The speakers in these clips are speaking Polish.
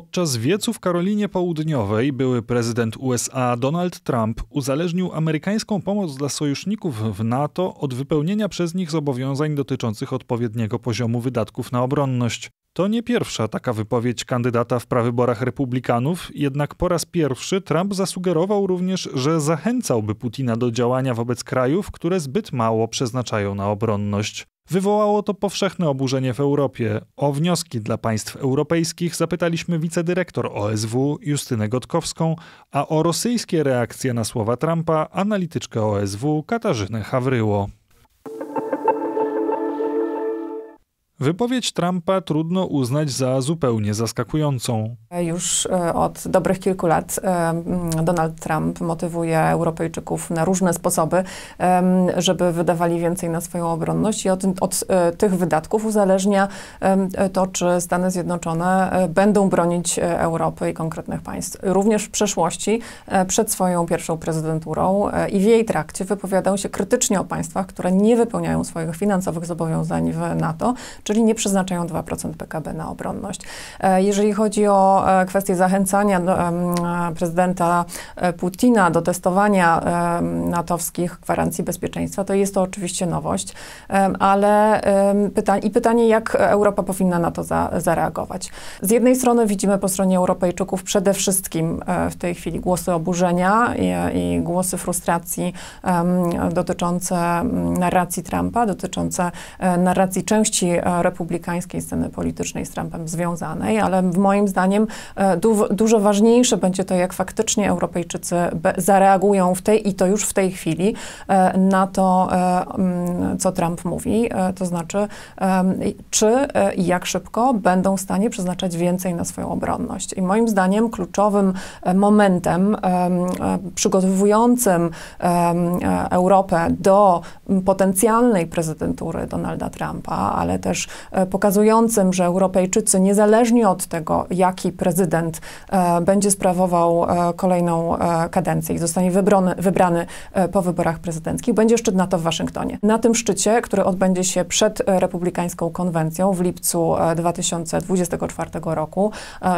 Podczas wiecu w Karolinie Południowej były prezydent USA Donald Trump uzależnił amerykańską pomoc dla sojuszników w NATO od wypełnienia przez nich zobowiązań dotyczących odpowiedniego poziomu wydatków na obronność. To nie pierwsza taka wypowiedź kandydata w prawyborach republikanów, jednak po raz pierwszy Trump zasugerował również, że zachęcałby Putina do działania wobec krajów, które zbyt mało przeznaczają na obronność. Wywołało to powszechne oburzenie w Europie. O wnioski dla państw europejskich zapytaliśmy wicedyrektor OSW Justynę Gotkowską, a o rosyjskie reakcje na słowa Trumpa analityczkę OSW Katarzynę Hawryło. Wypowiedź Trumpa trudno uznać za zupełnie zaskakującą. Już e, od dobrych kilku lat e, Donald Trump motywuje Europejczyków na różne sposoby, e, żeby wydawali więcej na swoją obronność i od, od tych wydatków uzależnia to, czy Stany Zjednoczone będą bronić Europy i konkretnych państw. Również w przeszłości, przed swoją pierwszą prezydenturą i w jej trakcie wypowiadał się krytycznie o państwach, które nie wypełniają swoich finansowych zobowiązań w NATO czyli nie przeznaczają 2% PKB na obronność. E, jeżeli chodzi o e, kwestię zachęcania do, e, prezydenta Putina do testowania natowskich gwarancji bezpieczeństwa, to jest to oczywiście nowość, ale pyta i pytanie, jak Europa powinna na to za zareagować. Z jednej strony widzimy po stronie Europejczyków przede wszystkim w tej chwili głosy oburzenia i, i głosy frustracji dotyczące narracji Trumpa, dotyczące narracji części republikańskiej sceny politycznej z Trumpem związanej, ale moim zdaniem e, du dużo ważniejsze będzie to, jak faktycznie Europejczycy zareagują w tej i to już w tej chwili e, na to, e, mm, co Trump mówi, to znaczy, czy i jak szybko będą w stanie przeznaczać więcej na swoją obronność. I moim zdaniem kluczowym momentem przygotowującym Europę do potencjalnej prezydentury Donalda Trumpa, ale też E, pokazującym, że Europejczycy, niezależnie od tego, jaki prezydent e, będzie sprawował e, kolejną kadencję i zostanie wybrany, wybrany po wyborach prezydenckich, będzie szczyt NATO w Waszyngtonie. Na tym szczycie, który odbędzie się przed Republikańską Konwencją w lipcu 2024 roku,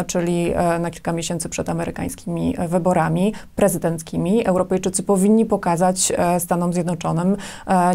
czyli na kilka miesięcy przed amerykańskimi wyborami prezydenckimi, Europejczycy powinni pokazać Stanom Zjednoczonym,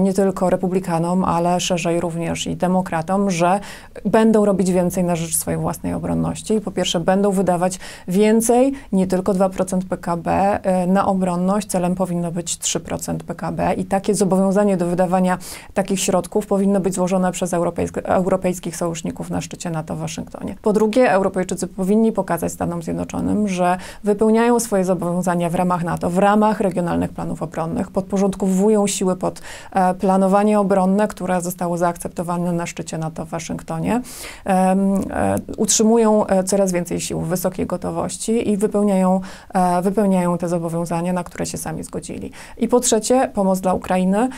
nie tylko republikanom, ale szerzej również i demokratom, że będą robić więcej na rzecz swojej własnej obronności. po pierwsze, będą wydawać więcej, nie tylko 2% PKB e, na obronność. Celem powinno być 3% PKB i takie zobowiązanie do wydawania takich środków powinno być złożone przez europejsk europejskich sojuszników na szczycie NATO w Waszyngtonie. Po drugie, Europejczycy powinni pokazać Stanom Zjednoczonym, że wypełniają swoje zobowiązania w ramach NATO, w ramach regionalnych planów obronnych, podporządkowują siły pod e, planowanie obronne, które zostało zaakceptowane na szczycie NATO NATO w Waszyngtonie, e, utrzymują e, coraz więcej sił wysokiej gotowości i wypełniają, e, wypełniają te zobowiązania, na które się sami zgodzili. I po trzecie, pomoc dla Ukrainy.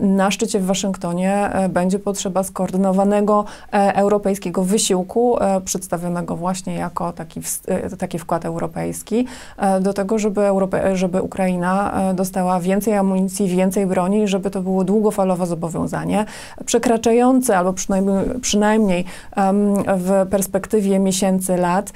Na szczycie w Waszyngtonie będzie potrzeba skoordynowanego europejskiego wysiłku, przedstawionego właśnie jako taki, taki wkład europejski, do tego, żeby, Europe żeby Ukraina dostała więcej amunicji, więcej broni, żeby to było długofalowe zobowiązanie, przekraczające albo przynajmniej, przynajmniej w perspektywie miesięcy, lat,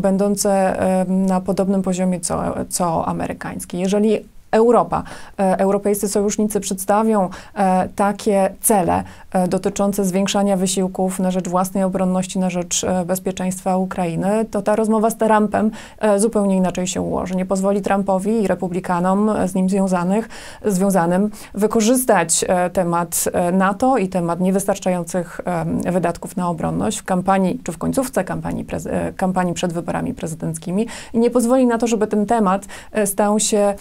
będące na podobnym poziomie co, co amerykański. Jeżeli Europa. E, Europejscy sojusznicy przedstawią e, takie cele e, dotyczące zwiększania wysiłków na rzecz własnej obronności, na rzecz bezpieczeństwa Ukrainy, to ta rozmowa z Trumpem zupełnie inaczej się ułoży. Nie pozwoli Trumpowi i republikanom z nim związanych, związanym wykorzystać temat NATO i temat niewystarczających wydatków na obronność w kampanii, czy w końcówce kampanii, kampanii przed wyborami prezydenckimi i nie pozwoli na to, żeby ten temat stał się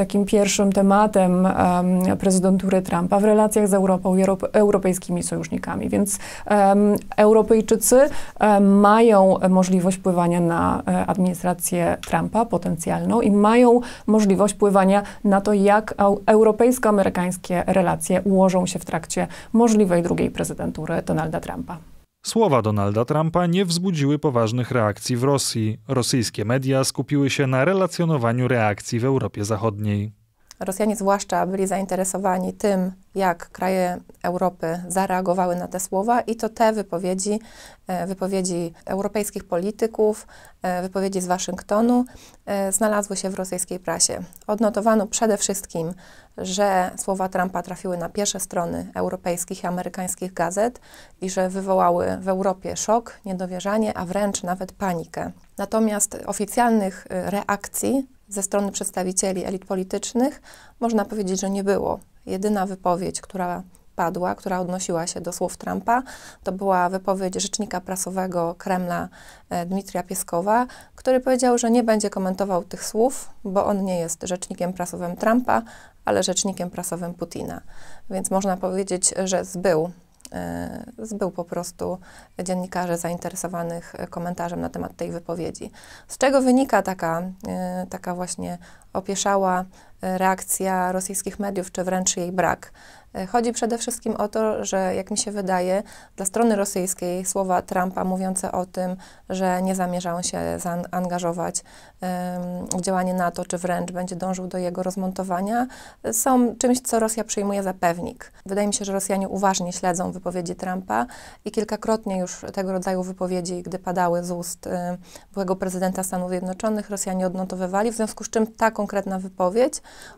takim pierwszym tematem um, prezydentury Trumpa w relacjach z Europą i Europ europejskimi sojusznikami. Więc um, Europejczycy um, mają możliwość wpływania na e, administrację Trumpa potencjalną i mają możliwość wpływania na to, jak europejsko-amerykańskie relacje ułożą się w trakcie możliwej drugiej prezydentury Donalda Trumpa. Słowa Donalda Trumpa nie wzbudziły poważnych reakcji w Rosji. Rosyjskie media skupiły się na relacjonowaniu reakcji w Europie Zachodniej. Rosjanie zwłaszcza byli zainteresowani tym, jak kraje Europy zareagowały na te słowa, i to te wypowiedzi, e, wypowiedzi europejskich polityków, e, wypowiedzi z Waszyngtonu e, znalazły się w rosyjskiej prasie. Odnotowano przede wszystkim, że słowa Trumpa trafiły na pierwsze strony europejskich i amerykańskich gazet i że wywołały w Europie szok, niedowierzanie, a wręcz nawet panikę. Natomiast oficjalnych reakcji ze strony przedstawicieli elit politycznych można powiedzieć, że nie było. Jedyna wypowiedź, która padła, która odnosiła się do słów Trumpa, to była wypowiedź rzecznika prasowego Kremla e, Dmitrija Pieskowa, który powiedział, że nie będzie komentował tych słów, bo on nie jest rzecznikiem prasowym Trumpa, ale rzecznikiem prasowym Putina. Więc można powiedzieć, że zbył E, zbył po prostu dziennikarzy zainteresowanych e, komentarzem na temat tej wypowiedzi. Z czego wynika taka, e, taka właśnie opieszała reakcja rosyjskich mediów, czy wręcz jej brak? E, chodzi przede wszystkim o to, że jak mi się wydaje, dla strony rosyjskiej słowa Trumpa mówiące o tym, że nie zamierzają się zaangażować w działanie NATO, czy wręcz będzie dążył do jego rozmontowania, e, są czymś, co Rosja przyjmuje za pewnik. Wydaje mi się, że Rosjanie uważnie śledzą wypowiedzi Trumpa i kilkakrotnie już tego rodzaju wypowiedzi, gdy padały z ust e, byłego prezydenta Stanów Zjednoczonych, Rosjanie odnotowywali, w związku z czym ta konkretna wypowiedź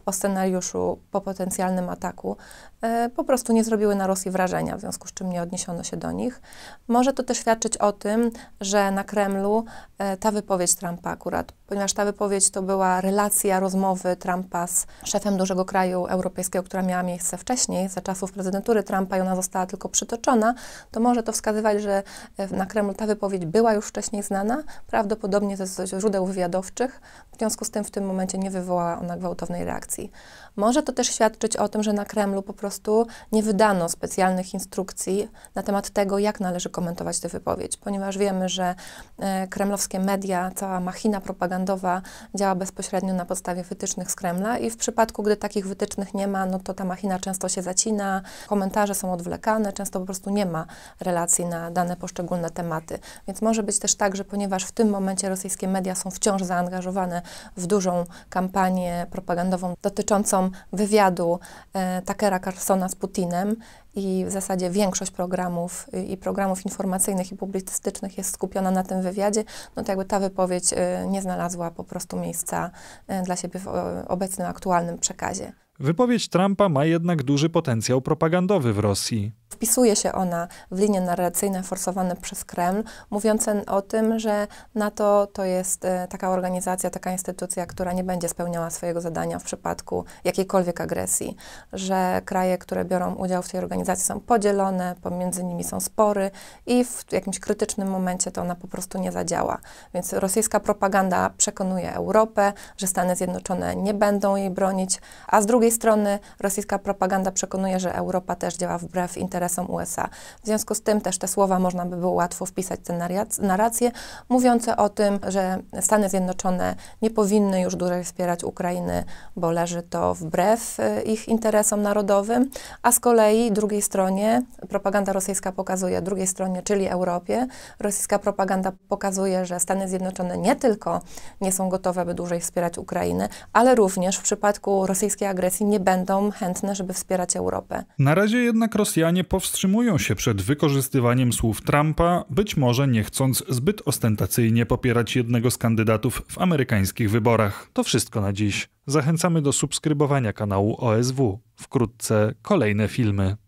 o scenariuszu po potencjalnym ataku E, po prostu nie zrobiły na Rosji wrażenia, w związku z czym nie odniesiono się do nich. Może to też świadczyć o tym, że na Kremlu e, ta wypowiedź Trumpa akurat, ponieważ ta wypowiedź to była relacja rozmowy Trumpa z szefem dużego kraju europejskiego, która miała miejsce wcześniej, za czasów prezydentury Trumpa i ona została tylko przytoczona, to może to wskazywać, że e, na Kremlu ta wypowiedź była już wcześniej znana, prawdopodobnie ze źródeł wywiadowczych, w związku z tym w tym momencie nie wywołała ona gwałtownej reakcji. Może to też świadczyć o tym, że na Kremlu po prostu prostu nie wydano specjalnych instrukcji na temat tego, jak należy komentować tę wypowiedź, ponieważ wiemy, że e, kremlowskie media, cała machina propagandowa działa bezpośrednio na podstawie wytycznych z Kremla i w przypadku, gdy takich wytycznych nie ma, no to ta machina często się zacina, komentarze są odwlekane, często po prostu nie ma relacji na dane poszczególne tematy. Więc może być też tak, że ponieważ w tym momencie rosyjskie media są wciąż zaangażowane w dużą kampanię propagandową dotyczącą wywiadu e, Takera Carlsona, z Putinem i w zasadzie większość programów i programów informacyjnych i publicystycznych jest skupiona na tym wywiadzie, no to jakby ta wypowiedź y, nie znalazła po prostu miejsca y, dla siebie w obecnym, aktualnym przekazie. Wypowiedź Trumpa ma jednak duży potencjał propagandowy w Rosji. Wpisuje się ona w linie narracyjne forsowane przez Kreml, mówiące o tym, że NATO to jest e, taka organizacja, taka instytucja, która nie będzie spełniała swojego zadania w przypadku jakiejkolwiek agresji, że kraje, które biorą udział w tej organizacji są podzielone, pomiędzy nimi są spory i w jakimś krytycznym momencie to ona po prostu nie zadziała. Więc rosyjska propaganda przekonuje Europę, że Stany Zjednoczone nie będą jej bronić, a z drugiej strony rosyjska propaganda przekonuje, że Europa też działa wbrew interesom interesom USA. W związku z tym też te słowa można by było łatwo wpisać w te narracje, mówiące o tym, że Stany Zjednoczone nie powinny już dłużej wspierać Ukrainy, bo leży to wbrew y, ich interesom narodowym, a z kolei drugiej stronie propaganda rosyjska pokazuje, drugiej stronie, czyli Europie, rosyjska propaganda pokazuje, że Stany Zjednoczone nie tylko nie są gotowe, by dłużej wspierać Ukrainy, ale również w przypadku rosyjskiej agresji nie będą chętne, żeby wspierać Europę. Na razie jednak Rosjanie powstrzymują się przed wykorzystywaniem słów Trumpa, być może nie chcąc zbyt ostentacyjnie popierać jednego z kandydatów w amerykańskich wyborach. To wszystko na dziś. Zachęcamy do subskrybowania kanału OSW. Wkrótce kolejne filmy.